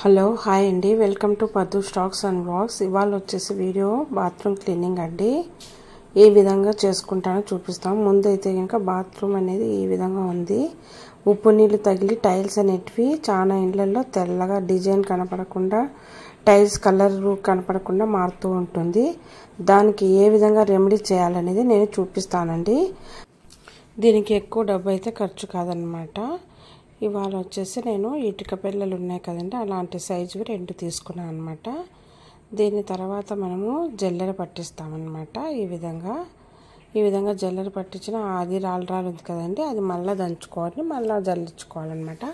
hello hi అండి welcome to Paddu stocks and blogs ఇవాళ వచ్చేసి వీడియో బాత్రూమ్ క్లీనింగ్ అండి ఏ విధంగా చేసుకుంటానో చూపిస్తాం అయితే కనుక బాత్రూమ్ అనేది ఈ విధంగా ఉంది ఉప్పు నీళ్ళు తగిలి టైల్స్ అనేటివి చాలా ఇండ్లలో తెల్లగా డిజైన్ కనపడకుండా టైల్స్ కలర్ కనపడకుండా మారుతూ ఉంటుంది దానికి ఏ విధంగా రెమెడీ చేయాలనేది నేను చూపిస్తానండి దీనికి ఎక్కువ డబ్బు అయితే ఖర్చు కాదనమాట ఇవాళ వచ్చేసి నేను ఇటుక పిల్లలు ఉన్నాయి కదండి అలాంటి సైజు రెండు తీసుకున్నాను అనమాట దీని తర్వాత మనము జల్లెర పట్టిస్తామన్నమాట ఈ విధంగా ఈ విధంగా జల్లెర పట్టించిన ఆది రాళ్ళు రాలు ఉంది కదండి అది మళ్ళీ దంచుకోవాలి మళ్ళీ జల్లించుకోవాలన్నమాట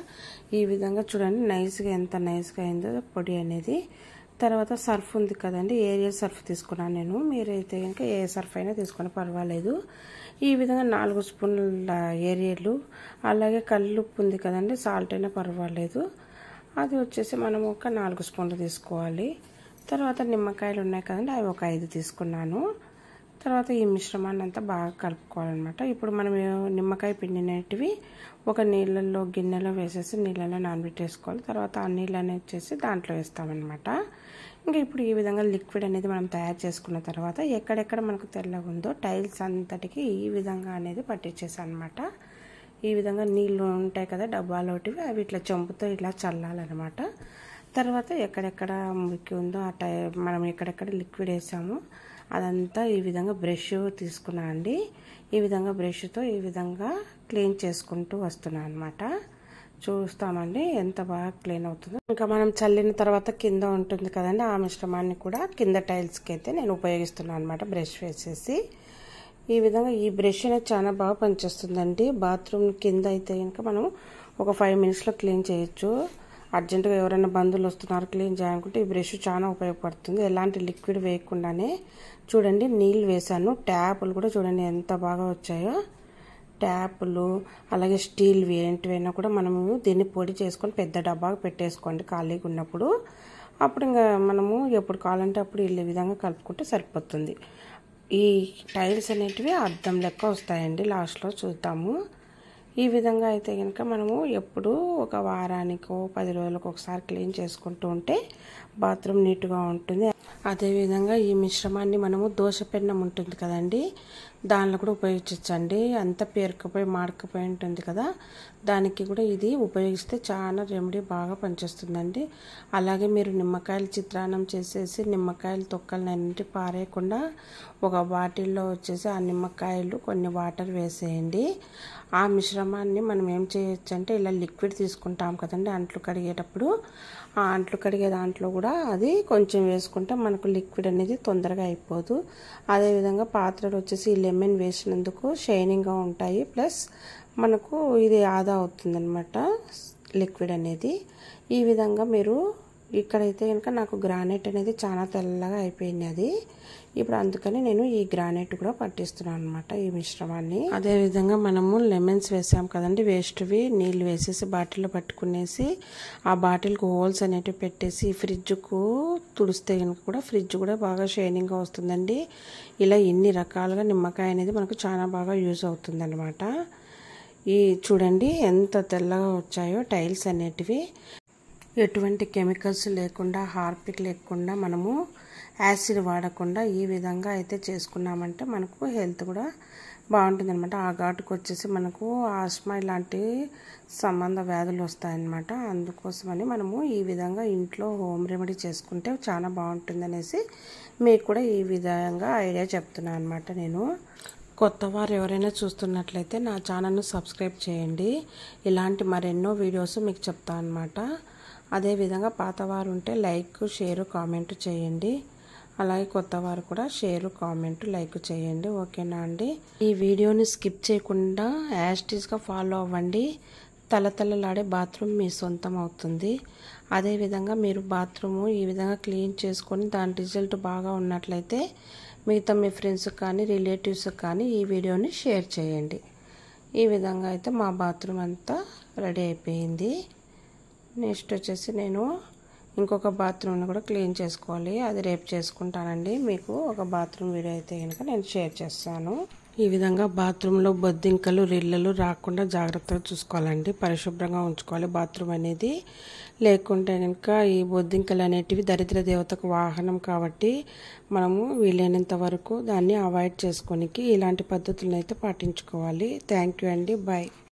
ఈ విధంగా చూడండి నైస్గా ఎంత నైస్గా అయిందో పొడి అనేది తర్వాత సర్ఫ్ ఉంది కదండి ఏరియల్ సర్ఫ్ తీసుకున్నాను నేను మీరైతే కనుక ఏ సర్ఫ్ అయినా తీసుకుని పర్వాలేదు ఈ విధంగా నాలుగు స్పూన్ల ఏరియలు అలాగే కల్లుప్పు ఉంది కదండి సాల్ట్ అయినా పర్వాలేదు అది వచ్చేసి మనం ఒక నాలుగు స్పూన్లు తీసుకోవాలి తర్వాత నిమ్మకాయలు ఉన్నాయి కదండి అవి ఒక ఐదు తీసుకున్నాను తర్వాత ఈ మిశ్రమాన్ని అంతా బాగా కలుపుకోవాలన్నమాట ఇప్పుడు మనం నిమ్మకాయ అనేటివి ఒక నీళ్ళల్లో గిన్నెలో వేసేసి నీళ్ళలో నానబెట్టేసుకోవాలి తర్వాత ఆ నీళ్ళు అనేది వచ్చేసి దాంట్లో వేస్తామన్నమాట ఇంకా ఇప్పుడు ఈ విధంగా లిక్విడ్ అనేది మనం తయారు చేసుకున్న తర్వాత ఎక్కడెక్కడ మనకు తెల్లగా ఉందో టైల్స్ అంతటికి ఈ విధంగా అనేది పట్టించేసాను అనమాట ఈ విధంగా నీళ్ళు ఉంటాయి కదా డబ్బాలోటివి అవి ఇట్లా చెంపుతో ఇట్లా చల్లాలన్నమాట తర్వాత ఎక్కడెక్కడ మురికి ఉందో ఆ టై మనం ఎక్కడెక్కడ లిక్విడ్ వేసామో అదంతా ఈ విధంగా బ్రష్ తీసుకున్నా అండి ఈ విధంగా బ్రష్తో ఈ విధంగా క్లీన్ చేసుకుంటూ వస్తున్నాను అనమాట చూస్తామండి ఎంత బాగా క్లీన్ అవుతుందో ఇంకా మనం చల్లిన తర్వాత కింద ఉంటుంది కదండి ఆ మిశ్రమాన్ని కూడా కింద టైల్స్కి అయితే నేను ఉపయోగిస్తున్నాను అనమాట బ్రష్ వేసేసి ఈ విధంగా ఈ బ్రష్ అనేది చాలా బాగా పనిచేస్తుందండి బాత్రూమ్ కింద అయితే కనుక మనం ఒక ఫైవ్ మినిట్స్లో క్లీన్ చేయొచ్చు అర్జెంటుగా ఎవరైనా బంధువులు వస్తున్నారు క్లీన్ చేయాలనుకుంటే ఈ బ్రష్ చాలా ఉపయోగపడుతుంది ఎలాంటి లిక్విడ్ వేయకుండానే చూడండి నీళ్ళు వేసాను ట్యాపులు కూడా చూడండి ఎంత బాగా వచ్చాయో ట్యాపులు అలాగే స్టీల్వి ఏంటివైనా కూడా మనము దీన్ని పొడి చేసుకొని పెద్ద డబ్బాకు పెట్టేసుకోండి ఖాళీగా ఉన్నప్పుడు అప్పుడు ఇంకా మనము ఎప్పుడు కావాలంటే అప్పుడు వెళ్ళే విధంగా కలుపుకుంటే సరిపోతుంది ఈ టైల్స్ అనేటివి అద్దం లెక్క వస్తాయండి లాస్ట్లో చూద్దాము ఈ విధంగా అయితే కనుక మనము ఎప్పుడు ఒక వారానికో పది రోజులకు ఒకసారి క్లీన్ చేసుకుంటూ ఉంటే బాత్రూమ్ నీట్గా ఉంటుంది అదేవిధంగా ఈ మిశ్రమాన్ని మనము దోశ పెన్నం ఉంటుంది కదండీ దానిలో కూడా ఉపయోగించండి అంత పేరుకుపోయి మాడకపోయి ఉంటుంది కదా దానికి కూడా ఇది ఉపయోగిస్తే చాలా రెమెడీ బాగా పనిచేస్తుందండి అలాగే మీరు నిమ్మకాయలు చిత్రాన్నం చేసేసి నిమ్మకాయలు తొక్కలు అన్నింటి పారేయకుండా ఒక బాటిల్లో వచ్చేసి ఆ నిమ్మకాయలు కొన్ని వాటర్ వేసేయండి ఆ మిశ్రమాన్ని మనం ఏం చేయొచ్చు అంటే ఇలా లిక్విడ్ తీసుకుంటాం కదండి అంట్లు కడిగేటప్పుడు ఆ అంట్లు కడిగే దాంట్లో కూడా అది కొంచెం వేసుకుంటే మనకు లిక్విడ్ అనేది తొందరగా అయిపోదు అదేవిధంగా పాత్రలు వచ్చేసి ఈ ఎంఎన్ వేసినందుకు షైనింగ్గా ఉంటాయి ప్లస్ మనకు ఇది ఆదా అవుతుందనమాట లిక్విడ్ అనేది ఈ విధంగా మీరు ఇక్కడైతే కనుక నాకు గ్రానైట్ అనేది చాలా తెల్లగా అయిపోయింది అది ఇప్పుడు అందుకని నేను ఈ గ్రానైట్ కూడా పట్టిస్తున్నాను అనమాట ఈ మిశ్రమాన్ని అదేవిధంగా మనము లెమన్స్ వేసాం కదండి వేస్ట్వి నీళ్ళు వేసేసి బాటిల్లో పట్టుకునేసి ఆ బాటిల్కి హోల్స్ అనేటివి పెట్టేసి ఫ్రిడ్జ్కు తుడిస్తే కనుక కూడా ఫ్రిడ్జ్ కూడా బాగా షైనింగ్గా వస్తుందండి ఇలా ఎన్ని రకాలుగా నిమ్మకాయ అనేది మనకు చాలా బాగా యూజ్ అవుతుందన్నమాట ఈ చూడండి ఎంత తెల్లగా వచ్చాయో టైల్స్ అనేటివి ఎటువంటి కెమికల్స్ లేకుండా హార్పిక్ లేకుండా మనము యాసిడ్ వాడకుండా ఈ విధంగా అయితే చేసుకున్నామంటే మనకు హెల్త్ కూడా బాగుంటుంది అనమాట ఆ ఘాటుకు వచ్చేసి మనకు ఆస్మా ఇలాంటి సంబంధ వ్యాధులు వస్తాయన్నమాట అందుకోసమని మనము ఈ విధంగా ఇంట్లో హోమ్ రెమెడీ చేసుకుంటే చాలా బాగుంటుందనేసి మీకు కూడా ఈ విధంగా ఐడియా చెప్తున్నాను అనమాట నేను కొత్త వారు ఎవరైనా చూస్తున్నట్లయితే నా ఛానల్ను సబ్స్క్రైబ్ చేయండి ఇలాంటి మరెన్నో వీడియోస్ మీకు చెప్తా అనమాట అదేవిధంగా పాతవారు ఉంటే లైక్ షేర్ కామెంట్ చేయండి అలాగే కొత్త వారు కూడా షేర్ కామెంట్ లైక్ చేయండి ఓకేనా అండి ఈ వీడియోని స్కిప్ చేయకుండా యాస్టీస్గా ఫాలో అవ్వండి తలతలలాడే బాత్రూమ్ మీ సొంతం అవుతుంది అదేవిధంగా మీరు బాత్రూము ఈ విధంగా క్లీన్ చేసుకొని దాని రిజల్ట్ బాగా ఉన్నట్లయితే మిగతా మీ ఫ్రెండ్స్కి కానీ రిలేటివ్స్కి కానీ ఈ వీడియోని షేర్ చేయండి ఈ విధంగా అయితే మా బాత్రూమ్ అంతా రెడీ అయిపోయింది నెక్స్ట్ వచ్చేసి నేను ఇంకొక బాత్రూమ్ని కూడా క్లీన్ చేసుకోవాలి అది రేపు చేసుకుంటానండి మీకు ఒక బాత్రూమ్ వీడియో అయితే కనుక నేను షేర్ చేస్తాను ఈ విధంగా బాత్రూంలో బొద్దింకలు రిల్లలు రాకుండా జాగ్రత్తగా చూసుకోవాలండి పరిశుభ్రంగా ఉంచుకోవాలి బాత్రూమ్ అనేది లేకుంటే కనుక ఈ బొద్దింకలు అనేటివి దరిద్ర దేవతకు వాహనం కాబట్టి మనము వీలైనంత వరకు దాన్ని అవాయిడ్ చేసుకోనికి ఇలాంటి పద్ధతులను అయితే పాటించుకోవాలి థ్యాంక్ యూ అండి బాయ్